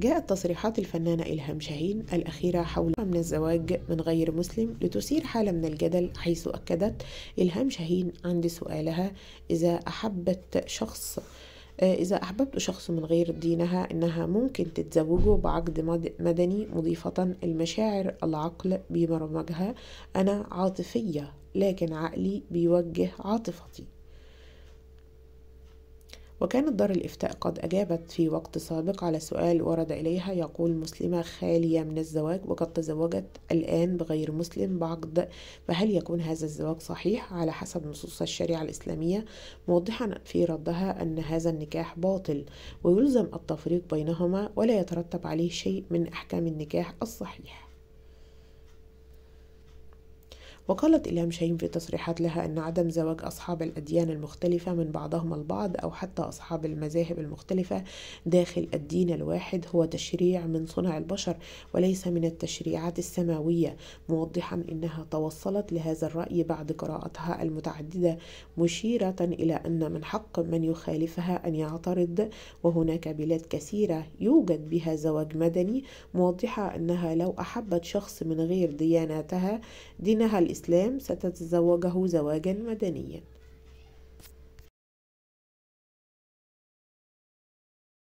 جاءت تصريحات الفنانة إلهام شاهين الأخيرة حول من الزواج من غير مسلم لتثير حالة من الجدل حيث أكدت إلهام شاهين عند سؤالها إذا أحبت شخص إذا أحببت شخص من غير دينها إنها ممكن تتزوجه بعقد مدني مضيفة المشاعر العقل بيبرمجها أنا عاطفية لكن عقلي بيوجه عاطفتي وكانت دار الإفتاء قد أجابت في وقت سابق على سؤال ورد إليها يقول مسلمة خالية من الزواج وقد تزوجت الآن بغير مسلم بعقد فهل يكون هذا الزواج صحيح على حسب نصوص الشريعة الإسلامية موضحا في ردها أن هذا النكاح باطل ويلزم التفريق بينهما ولا يترتب عليه شيء من أحكام النكاح الصحيح وقالت إلهام شاهين في تصريحات لها أن عدم زواج أصحاب الأديان المختلفة من بعضهم البعض أو حتى أصحاب المذاهب المختلفة داخل الدين الواحد هو تشريع من صنع البشر وليس من التشريعات السماوية موضحا أنها توصلت لهذا الرأي بعد قراءتها المتعددة مشيرة إلى أن من حق من يخالفها أن يعترض وهناك بلاد كثيرة يوجد بها زواج مدني موضحة أنها لو أحبت شخص من غير دياناتها دينها الإسلامي الإسلام ستتزوجه زواجا مدنيا